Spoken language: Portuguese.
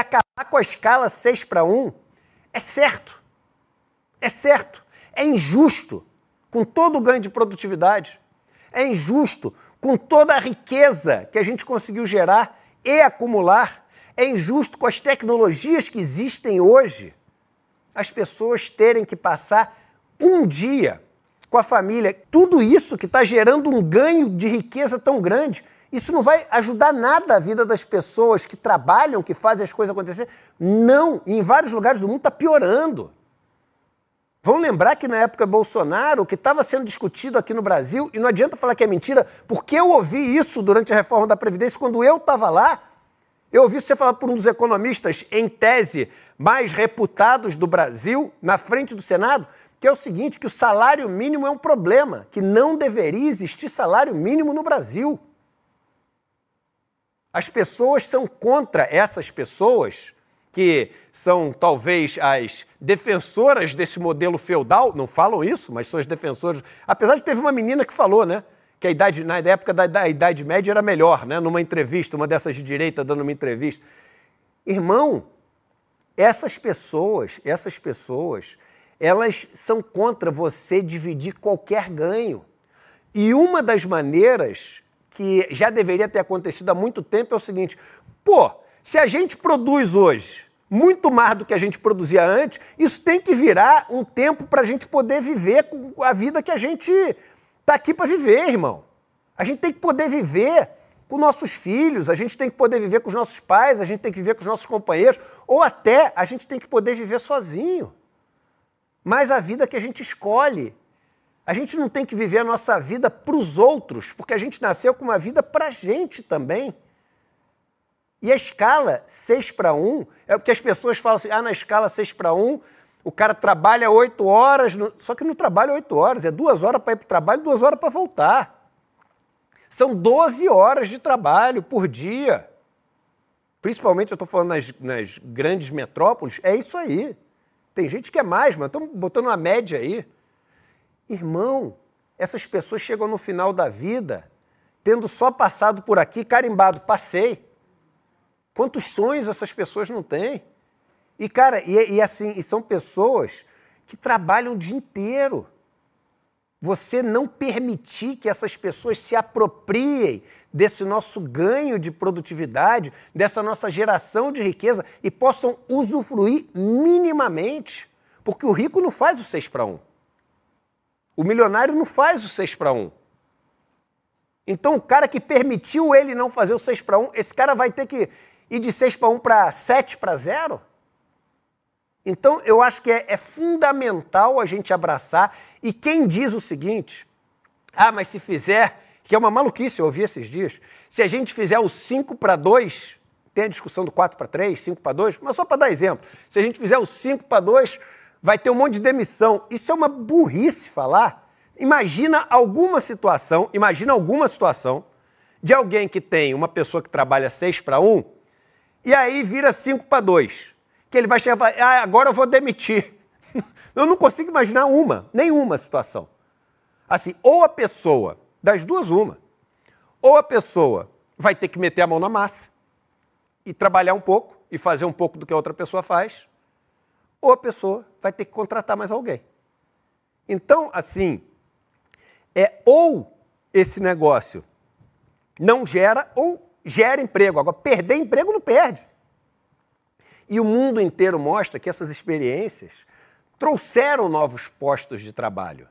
acabar com a escala 6 para 1 é certo. É certo. É injusto com todo o ganho de produtividade. É injusto com toda a riqueza que a gente conseguiu gerar e acumular. É injusto com as tecnologias que existem hoje as pessoas terem que passar um dia com a família. Tudo isso que está gerando um ganho de riqueza tão grande isso não vai ajudar nada a vida das pessoas que trabalham, que fazem as coisas acontecer. Não, em vários lugares do mundo está piorando. Vão lembrar que na época Bolsonaro, o que estava sendo discutido aqui no Brasil, e não adianta falar que é mentira, porque eu ouvi isso durante a reforma da Previdência, quando eu estava lá. Eu ouvi você falar por um dos economistas, em tese, mais reputados do Brasil, na frente do Senado, que é o seguinte: que o salário mínimo é um problema, que não deveria existir salário mínimo no Brasil. As pessoas são contra essas pessoas que são talvez as defensoras desse modelo feudal, não falam isso, mas são as defensoras. Apesar de teve uma menina que falou, né? Que a idade, na época da, da Idade Média era melhor, né? Numa entrevista, uma dessas de direita dando uma entrevista. Irmão, essas pessoas, essas pessoas, elas são contra você dividir qualquer ganho. E uma das maneiras que já deveria ter acontecido há muito tempo é o seguinte: pô, se a gente produz hoje muito mais do que a gente produzia antes, isso tem que virar um tempo para a gente poder viver com a vida que a gente está aqui para viver, irmão. A gente tem que poder viver com nossos filhos, a gente tem que poder viver com os nossos pais, a gente tem que viver com os nossos companheiros, ou até a gente tem que poder viver sozinho. Mas a vida que a gente escolhe a gente não tem que viver a nossa vida para os outros, porque a gente nasceu com uma vida para a gente também. E a escala 6 para 1 é porque as pessoas falam assim: ah, na escala 6 para 1, o cara trabalha 8 horas, no... só que não trabalha 8 horas, é duas horas para ir para o trabalho, duas horas para voltar. São 12 horas de trabalho por dia. Principalmente, eu estou falando nas, nas grandes metrópoles, é isso aí. Tem gente que é mais, mas estamos botando uma média aí. Irmão, essas pessoas chegam no final da vida tendo só passado por aqui, carimbado, passei. Quantos sonhos essas pessoas não têm? E, cara, e, e assim, e são pessoas que trabalham o dia inteiro. Você não permitir que essas pessoas se apropriem desse nosso ganho de produtividade, dessa nossa geração de riqueza e possam usufruir minimamente. Porque o rico não faz o seis para um. O milionário não faz o 6 para 1. Então, o cara que permitiu ele não fazer o 6 para 1, esse cara vai ter que ir de 6 para 1 para 7 para 0? Então, eu acho que é, é, fundamental a gente abraçar. E quem diz o seguinte, ah, mas se fizer, que é uma maluquice, eu ouvi esses dias, se a gente fizer o 5 para 2, tem a discussão do 4 para 3, 5 para 2, mas só para dar exemplo, se a gente fizer o 5 para 2, vai ter um monte de demissão. Isso é uma burrice falar. Imagina alguma situação, imagina alguma situação de alguém que tem uma pessoa que trabalha 6 para 1 e aí vira 5 para 2. Que ele vai chegar e ah, agora eu vou demitir. eu não consigo imaginar uma, nenhuma situação. Assim, ou a pessoa, das duas, uma, ou a pessoa vai ter que meter a mão na massa e trabalhar um pouco e fazer um pouco do que a outra pessoa faz, ou a pessoa vai ter que contratar mais alguém. Então, assim, é ou esse negócio não gera ou gera emprego. Agora, perder emprego não perde. E o mundo inteiro mostra que essas experiências trouxeram novos postos de trabalho.